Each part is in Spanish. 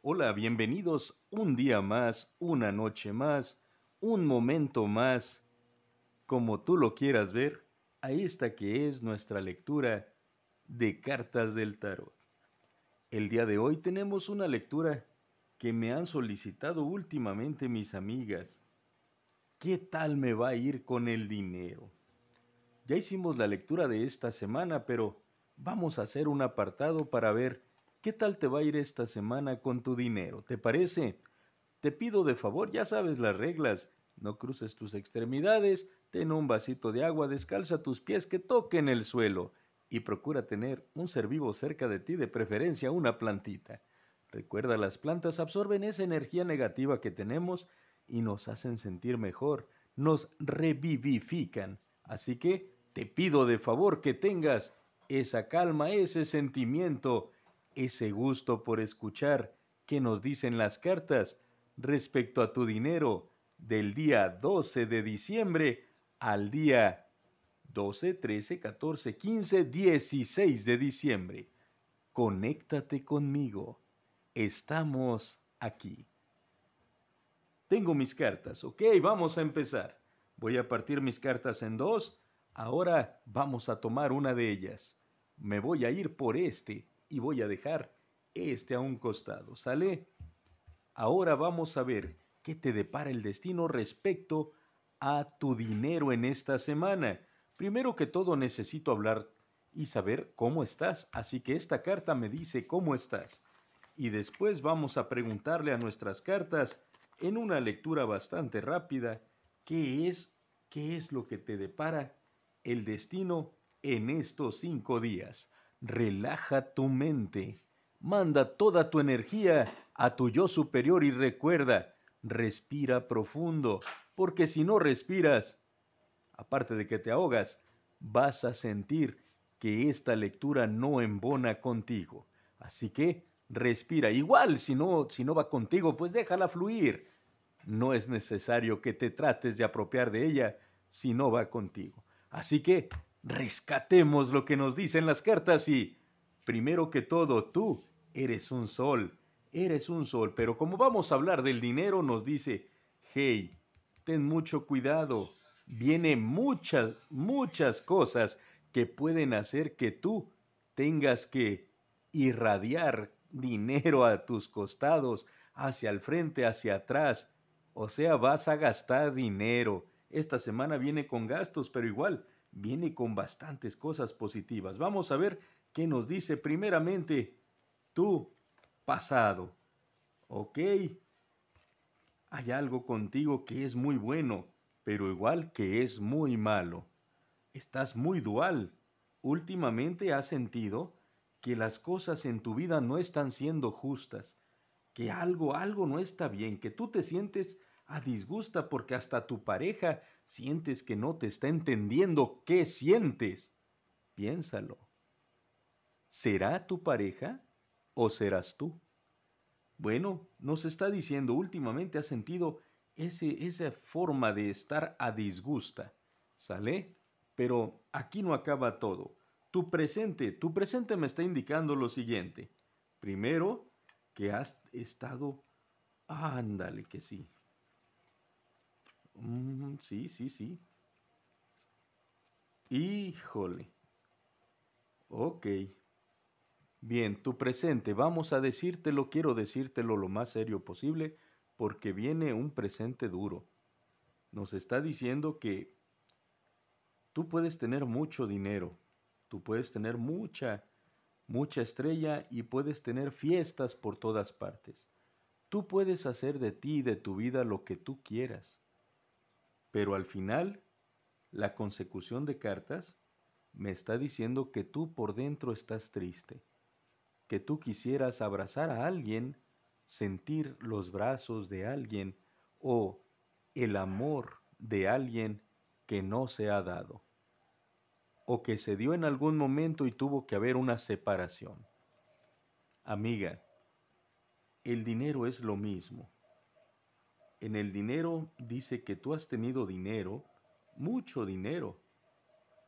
Hola, bienvenidos un día más, una noche más, un momento más, como tú lo quieras ver, a esta que es nuestra lectura de cartas del tarot. El día de hoy tenemos una lectura que me han solicitado últimamente mis amigas. ¿Qué tal me va a ir con el dinero? Ya hicimos la lectura de esta semana, pero vamos a hacer un apartado para ver ¿Qué tal te va a ir esta semana con tu dinero? ¿Te parece? Te pido de favor, ya sabes las reglas. No cruces tus extremidades, ten un vasito de agua, descalza tus pies que toquen el suelo y procura tener un ser vivo cerca de ti, de preferencia una plantita. Recuerda, las plantas absorben esa energía negativa que tenemos y nos hacen sentir mejor, nos revivifican. Así que te pido de favor que tengas esa calma, ese sentimiento ese gusto por escuchar qué nos dicen las cartas respecto a tu dinero del día 12 de diciembre al día 12, 13, 14, 15, 16 de diciembre. Conéctate conmigo. Estamos aquí. Tengo mis cartas, ok, vamos a empezar. Voy a partir mis cartas en dos. Ahora vamos a tomar una de ellas. Me voy a ir por este y voy a dejar este a un costado. ¿Sale? Ahora vamos a ver qué te depara el destino respecto a tu dinero en esta semana. Primero que todo necesito hablar y saber cómo estás, así que esta carta me dice cómo estás. Y después vamos a preguntarle a nuestras cartas en una lectura bastante rápida qué es, qué es lo que te depara el destino en estos cinco días. Relaja tu mente. Manda toda tu energía a tu yo superior y recuerda, respira profundo, porque si no respiras, aparte de que te ahogas, vas a sentir que esta lectura no embona contigo. Así que respira. Igual, si no, si no va contigo, pues déjala fluir. No es necesario que te trates de apropiar de ella si no va contigo. Así que Rescatemos lo que nos dicen las cartas y, primero que todo, tú eres un sol, eres un sol, pero como vamos a hablar del dinero, nos dice, hey, ten mucho cuidado, vienen muchas, muchas cosas que pueden hacer que tú tengas que irradiar dinero a tus costados, hacia el frente, hacia atrás. O sea, vas a gastar dinero. Esta semana viene con gastos, pero igual viene con bastantes cosas positivas. Vamos a ver qué nos dice primeramente tu pasado. Ok, hay algo contigo que es muy bueno, pero igual que es muy malo. Estás muy dual. Últimamente has sentido que las cosas en tu vida no están siendo justas, que algo, algo no está bien, que tú te sientes a disgusta porque hasta tu pareja sientes que no te está entendiendo qué sientes. Piénsalo. ¿Será tu pareja o serás tú? Bueno, nos está diciendo últimamente has sentido ese, esa forma de estar a disgusta. ¿Sale? Pero aquí no acaba todo. Tu presente, tu presente me está indicando lo siguiente. Primero, que has estado... Ándale, que sí sí, sí, sí. Híjole. Ok. Bien, tu presente. Vamos a decírtelo, quiero decírtelo lo más serio posible, porque viene un presente duro. Nos está diciendo que tú puedes tener mucho dinero, tú puedes tener mucha, mucha estrella y puedes tener fiestas por todas partes. Tú puedes hacer de ti y de tu vida lo que tú quieras. Pero al final, la consecución de cartas me está diciendo que tú por dentro estás triste, que tú quisieras abrazar a alguien, sentir los brazos de alguien o el amor de alguien que no se ha dado, o que se dio en algún momento y tuvo que haber una separación. Amiga, el dinero es lo mismo. En el dinero dice que tú has tenido dinero, mucho dinero,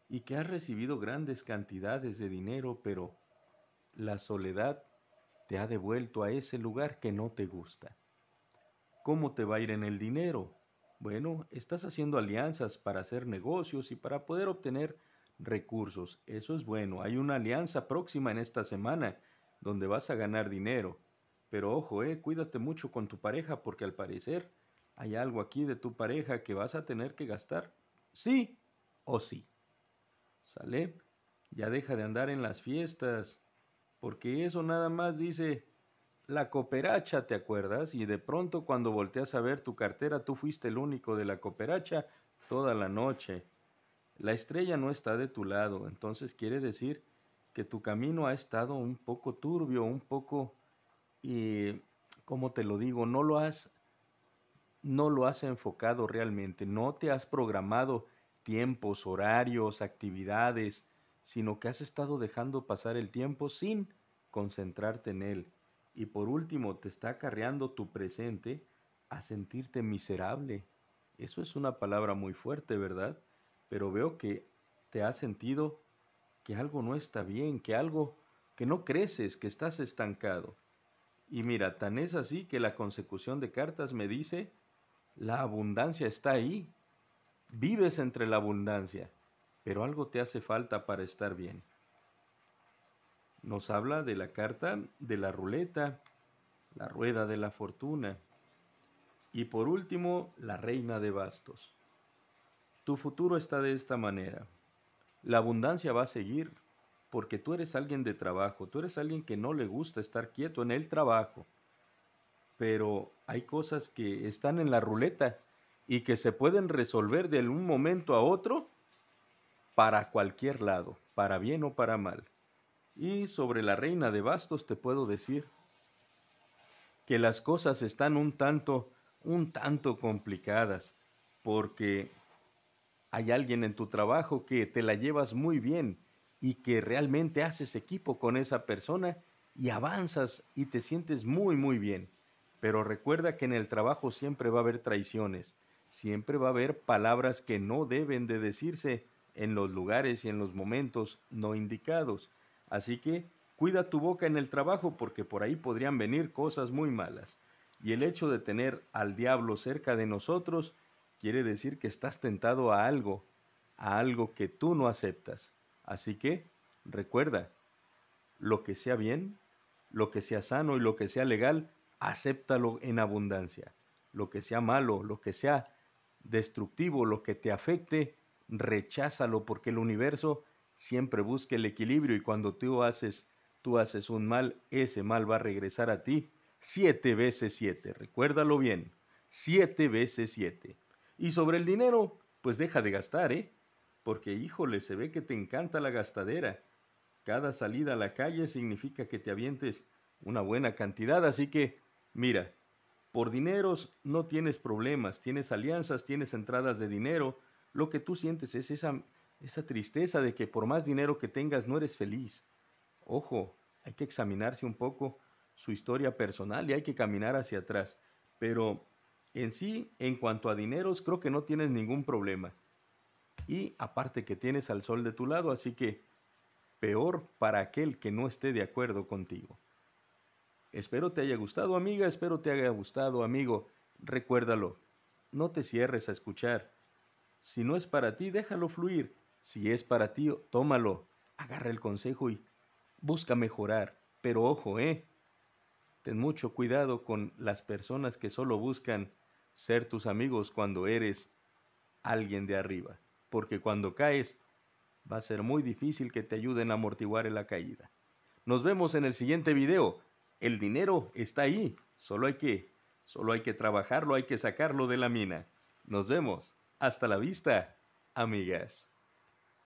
y que has recibido grandes cantidades de dinero, pero la soledad te ha devuelto a ese lugar que no te gusta. ¿Cómo te va a ir en el dinero? Bueno, estás haciendo alianzas para hacer negocios y para poder obtener recursos. Eso es bueno. Hay una alianza próxima en esta semana donde vas a ganar dinero. Pero ojo, eh, cuídate mucho con tu pareja porque al parecer hay algo aquí de tu pareja que vas a tener que gastar, sí o sí. ¿Sale? Ya deja de andar en las fiestas, porque eso nada más dice la cooperacha, ¿te acuerdas? Y de pronto cuando volteas a ver tu cartera, tú fuiste el único de la cooperacha toda la noche. La estrella no está de tu lado, entonces quiere decir que tu camino ha estado un poco turbio, un poco y como te lo digo? No lo has, no lo has enfocado realmente, no te has programado tiempos, horarios, actividades, sino que has estado dejando pasar el tiempo sin concentrarte en él. Y por último, te está acarreando tu presente a sentirte miserable. Eso es una palabra muy fuerte, ¿verdad? Pero veo que te has sentido que algo no está bien, que algo que no creces, que estás estancado. Y mira, tan es así que la consecución de cartas me dice, la abundancia está ahí, vives entre la abundancia, pero algo te hace falta para estar bien. Nos habla de la carta de la ruleta, la rueda de la fortuna. Y por último, la reina de bastos. Tu futuro está de esta manera. La abundancia va a seguir, porque tú eres alguien de trabajo, tú eres alguien que no le gusta estar quieto en el trabajo, pero hay cosas que están en la ruleta y que se pueden resolver de un momento a otro para cualquier lado, para bien o para mal. Y sobre la reina de bastos te puedo decir que las cosas están un tanto, un tanto complicadas, porque hay alguien en tu trabajo que te la llevas muy bien, y que realmente haces equipo con esa persona y avanzas y te sientes muy, muy bien. Pero recuerda que en el trabajo siempre va a haber traiciones, siempre va a haber palabras que no deben de decirse en los lugares y en los momentos no indicados. Así que cuida tu boca en el trabajo porque por ahí podrían venir cosas muy malas. Y el hecho de tener al diablo cerca de nosotros quiere decir que estás tentado a algo, a algo que tú no aceptas. Así que recuerda, lo que sea bien, lo que sea sano y lo que sea legal, acéptalo en abundancia. Lo que sea malo, lo que sea destructivo, lo que te afecte, recházalo porque el universo siempre busca el equilibrio y cuando tú haces, tú haces un mal, ese mal va a regresar a ti siete veces siete. Recuérdalo bien, siete veces siete. Y sobre el dinero, pues deja de gastar, ¿eh? porque híjole, se ve que te encanta la gastadera. Cada salida a la calle significa que te avientes una buena cantidad, así que, mira, por dineros no tienes problemas, tienes alianzas, tienes entradas de dinero, lo que tú sientes es esa, esa tristeza de que por más dinero que tengas no eres feliz. Ojo, hay que examinarse un poco su historia personal y hay que caminar hacia atrás, pero en sí, en cuanto a dineros, creo que no tienes ningún problema y aparte que tienes al sol de tu lado, así que peor para aquel que no esté de acuerdo contigo. Espero te haya gustado amiga, espero te haya gustado amigo. Recuérdalo, no te cierres a escuchar. Si no es para ti, déjalo fluir. Si es para ti, tómalo, agarra el consejo y busca mejorar. Pero ojo, ¿eh? Ten mucho cuidado con las personas que solo buscan ser tus amigos cuando eres alguien de arriba porque cuando caes va a ser muy difícil que te ayuden a amortiguar la caída. Nos vemos en el siguiente video. El dinero está ahí, solo hay que solo hay que trabajarlo, hay que sacarlo de la mina. Nos vemos. Hasta la vista, amigas.